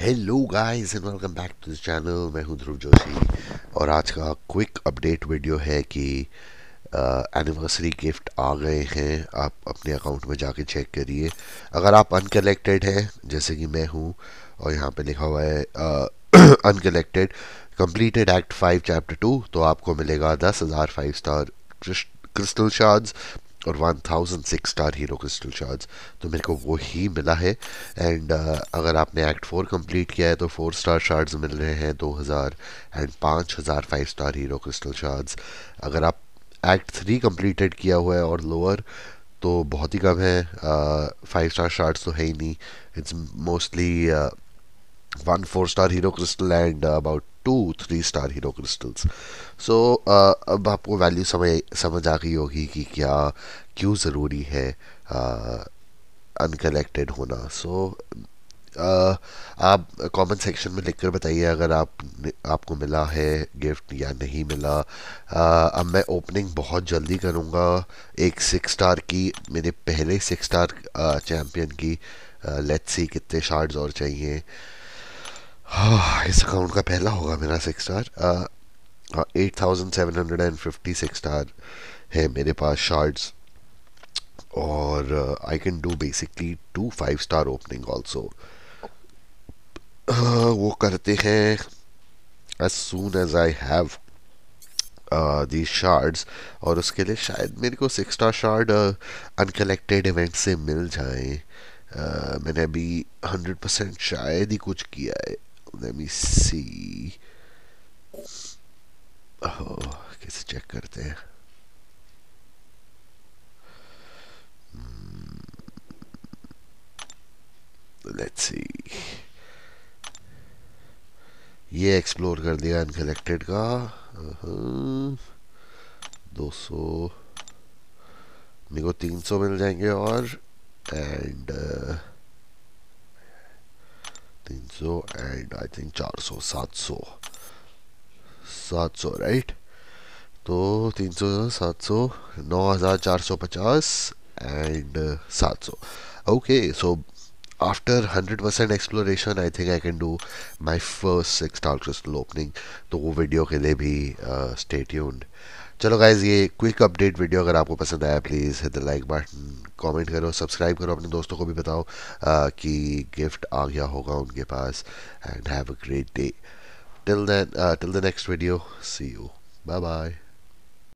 Hello guys and welcome back to this channel मैं हूं ध्रुव जोशी और आज का क्विक अपडेट वीडियो है कि एनिवर्सरी गिफ्ट आ गए हैं आप अपने अकाउंट में जाके चेक करिए अगर आप अनकलेक्टेड हैं जैसे कि मैं हूं और यहां पे लिखा हुआ है uncollected completed act five chapter two तो आपको मिलेगा दस हज़ार फाइव स्टार क्रिस्टल शार्ड्स और thousand six star hero crystal shards तो मेरे को वो ही मिला है एंड uh, अगर आपने एक्ट फोर कंप्लीट किया है तो फोर स्टार शार्ड्स मिल रहे हैं 2000 and 5000 five star hero crystal shards अगर आप एक्ट थ्री कंप्लीटेड किया हुआ है और लोअर तो बहुत ही कम है फाइव स्टार शार्ट्स तो है ही नहीं it's mostly one four star hero crystal and about two three star hero crystals so अब आपको वैल्यू समय समझ आ गई होगी कि क्या क्यों ज़रूरी है अनकलेक्टेड uh, होना सो so, uh, आप कमेंट सेक्शन में लिखकर बताइए अगर आप आपको मिला है गिफ्ट या नहीं मिला uh, अब मैं ओपनिंग बहुत जल्दी करूँगा एक सिक्स स्टार की मेरे पहले सिक्स स्टार चैम्पियन की लेट्स uh, सी कितने शार्ड्स और चाहिए हाँ इस अकाउंट का पहला होगा मेरा six star eight thousand seven hundred and fifty six star है मेरे पास शार्ट्स और I can do basically two five star opening also वो करते हैं as soon as I have the shards और उसके लिए शायद मेरे को six star shard uncollected event से मिल जाए uh, मैंने अभी हंड्रेड परसेंट शायद ही कुछ किया है let me see oh let's check करते हैं Let's see. ये एक्सप्लोर कर दिया अनकलेक्टेड का uh-huh. दो सौ मेरे को तीन सौ मिल जाएंगे और एंड uh, तीन सौ एंड आई थिंक चार सौ सात सौ सात सौ राइट तो तीन सौ सात सौ नौ हज़ार चार सौ पचास एंड uh, सात सौ okay so hundred percent exploration I think I can do my first six star crystal opening तो वो वीडियो के लिए भी uh, tuned चलो गाइज ये क्विक अपडेट वीडियो अगर आपको पसंद आया please hit the like button comment करो सब्सक्राइब करो अपने दोस्तों को भी बताओ uh, कि गिफ्ट आ गया होगा उनके पास and have a great day till then till the next video see you bye bye